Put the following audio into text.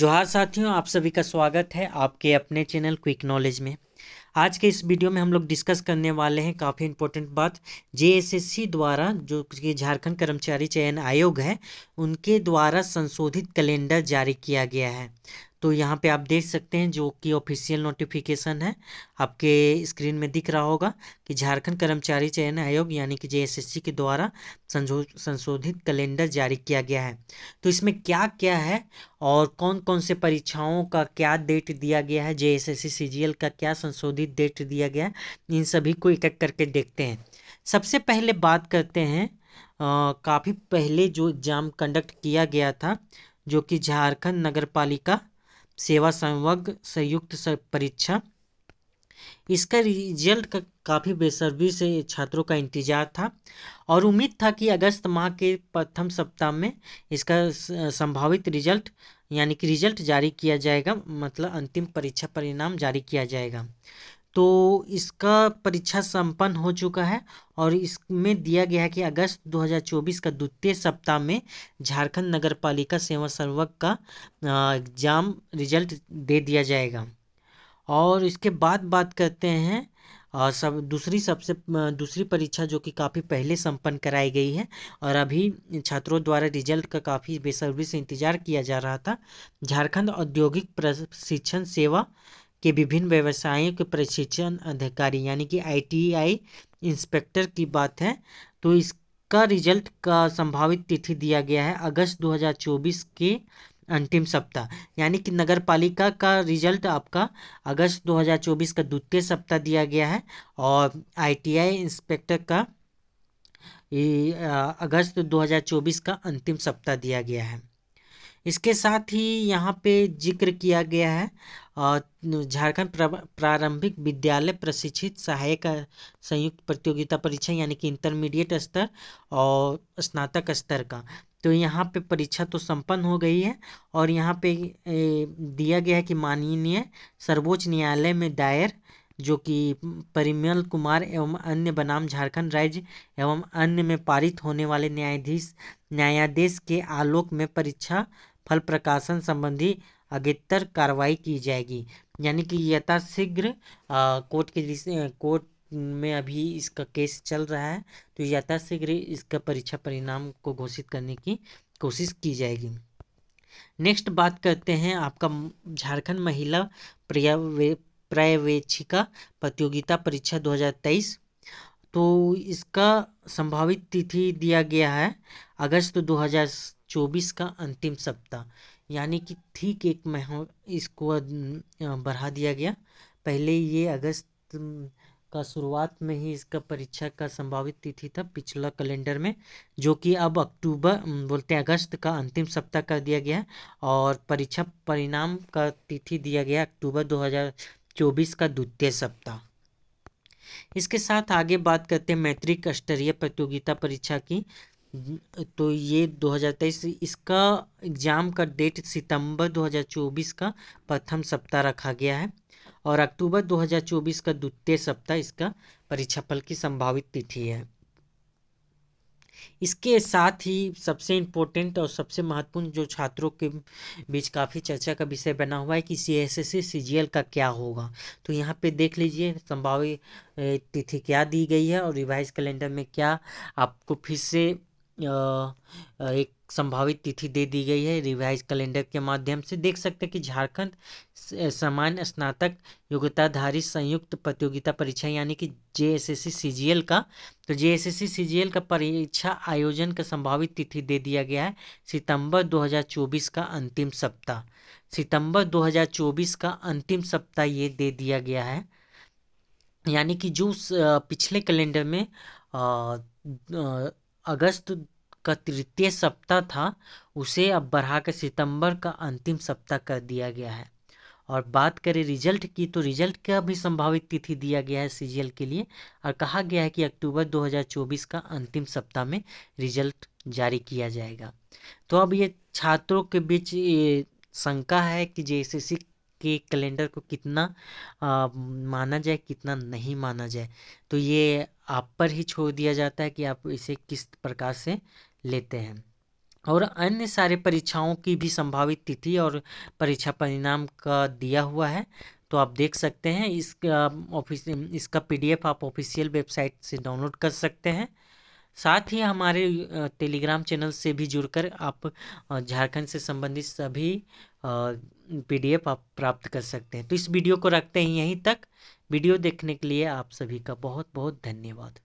जोहार साथियों आप सभी का स्वागत है आपके अपने चैनल क्विक नॉलेज में आज के इस वीडियो में हम लोग डिस्कस करने वाले हैं काफ़ी इंपॉर्टेंट बात जेएसएससी द्वारा जो कि झारखंड कर्मचारी चयन आयोग है उनके द्वारा संशोधित कैलेंडर जारी किया गया है तो यहाँ पे आप देख सकते हैं जो कि ऑफिशियल नोटिफिकेशन है आपके स्क्रीन में दिख रहा होगा कि झारखंड कर्मचारी चयन आयोग यानी कि जे के द्वारा संशोधित कैलेंडर जारी किया गया है तो इसमें क्या क्या है और कौन कौन से परीक्षाओं का क्या डेट दिया गया है जे एस का क्या संशोधित डेट दिया गया है इन सभी को एक एक करके देखते हैं सबसे पहले बात करते हैं काफ़ी पहले जो एग्ज़ाम कंडक्ट किया गया था जो कि झारखंड नगर पालिका सेवा संवर्ग संयुक्त परीक्षा इसका रिजल्ट का काफ़ी बेसब्री से छात्रों का इंतजार था और उम्मीद था कि अगस्त माह के प्रथम सप्ताह में इसका संभावित रिजल्ट यानी कि रिजल्ट जारी किया जाएगा मतलब अंतिम परीक्षा परिणाम जारी किया जाएगा तो इसका परीक्षा संपन्न हो चुका है और इसमें दिया गया है कि अगस्त 2024 का द्वितीय सप्ताह में झारखंड नगर पालिका सेवा सर्वक का एग्ज़ाम रिजल्ट दे दिया जाएगा और इसके बाद बात करते हैं और सब दूसरी सबसे दूसरी परीक्षा जो कि काफ़ी पहले संपन्न कराई गई है और अभी छात्रों द्वारा रिजल्ट का काफ़ी बेसब्री से इंतजार किया जा रहा था झारखंड औद्योगिक प्रशिक्षण सेवा के विभिन्न व्यवसायों के प्रशिक्षण अधिकारी यानी कि आईटीआई इंस्पेक्टर की बात है तो इसका रिजल्ट का संभावित तिथि दिया गया है अगस्त 2024 के अंतिम सप्ताह यानी कि नगर पालिका का रिजल्ट आपका अगस्त 2024 का द्वितीय सप्ताह दिया गया है और आईटीआई इंस्पेक्टर का अगस्त 2024 का अंतिम सप्ताह दिया गया है इसके साथ ही यहाँ पे जिक्र किया गया है झारखंड प्रारंभिक विद्यालय प्रशिक्षित सहायक संयुक्त प्रतियोगिता परीक्षा यानी कि इंटरमीडिएट स्तर और स्नातक स्तर का तो यहाँ पे परीक्षा तो संपन्न हो गई है और यहाँ पे दिया गया है कि माननीय सर्वोच्च न्यायालय में दायर जो कि परिमल कुमार एवं अन्य बनाम झारखंड राज्य एवं अन्य में पारित होने वाले न्यायाधीश न्यायाधीश के आलोक में परीक्षा फल प्रकाशन संबंधी अगेतर कार्रवाई की जाएगी यानी कि यथाशीघ्र कोर्ट के कोर्ट में अभी इसका केस चल रहा है तो यथाशीघ्र इसका परीक्षा परिणाम को घोषित करने की कोशिश की जाएगी नेक्स्ट बात करते हैं आपका झारखंड महिला पर्यवेक्षिका प्रतियोगिता परीक्षा 2023 तो इसका संभावित तिथि दिया गया है अगस्त 2024 का अंतिम सप्ताह यानी कि ठीक एक माह इसको बढ़ा दिया गया पहले ये अगस्त का शुरुआत में ही इसका परीक्षा का संभावित तिथि था पिछला कैलेंडर में जो कि अब अक्टूबर बोलते हैं अगस्त का अंतिम सप्ताह कर दिया गया और परीक्षा परिणाम का तिथि दिया गया अक्टूबर 2024 का द्वितीय सप्ताह इसके साथ आगे बात करते हैं मैट्रिक स्तरीय प्रतियोगिता परीक्षा की तो ये 2023 इसका एग्ज़ाम का डेट सितंबर 2024 का प्रथम सप्ताह रखा गया है और अक्टूबर 2024 का द्वितीय सप्ताह इसका परीक्षाफल की संभावित तिथि है इसके साथ ही सबसे इम्पोर्टेंट और सबसे महत्वपूर्ण जो छात्रों के बीच काफ़ी चर्चा का विषय बना हुआ है कि C S S C G L का क्या होगा तो यहाँ पे देख लीजिए संभावित तिथि क्या दी गई है और रिवाइज कैलेंडर में क्या आपको फिर से एक संभावित तिथि दे दी गई है रिवाइज कैलेंडर के माध्यम से देख सकते हैं कि झारखंड सामान्य स्नातक योग्यताधारी संयुक्त प्रतियोगिता परीक्षा यानी कि J S S C C G L का तो J S S C C G L का परीक्षा आयोजन का संभावित तिथि दे दिया गया है सितंबर 2024 का अंतिम सप्ताह सितंबर 2024 का अंतिम सप्ताह ये दे दिया गया है यानी कि जो पिछले कैलेंडर में आ, आ, अगस्त का तृतीय सप्ताह था उसे अब बढ़ाकर सितंबर का अंतिम सप्ताह कर दिया गया है और बात करें रिजल्ट की तो रिजल्ट का भी संभावित तिथि दिया गया है सी के लिए और कहा गया है कि अक्टूबर 2024 का अंतिम सप्ताह में रिजल्ट जारी किया जाएगा तो अब ये छात्रों के बीच ये शंका है कि जे के कैलेंडर को कितना आ, माना जाए कितना नहीं माना जाए तो ये आप पर ही छोड़ दिया जाता है कि आप इसे किस प्रकार से लेते हैं और अन्य सारे परीक्षाओं की भी संभावित तिथि और परीक्षा परिणाम का दिया हुआ है तो आप देख सकते हैं इसका ऑफिस इसका पीडीएफ आप ऑफिशियल वेबसाइट से डाउनलोड कर सकते हैं साथ ही हमारे टेलीग्राम चैनल से भी जुड़कर आप झारखंड से संबंधित सभी पीडीएफ आप प्राप्त कर सकते हैं तो इस वीडियो को रखते हैं यहीं तक वीडियो देखने के लिए आप सभी का बहुत बहुत धन्यवाद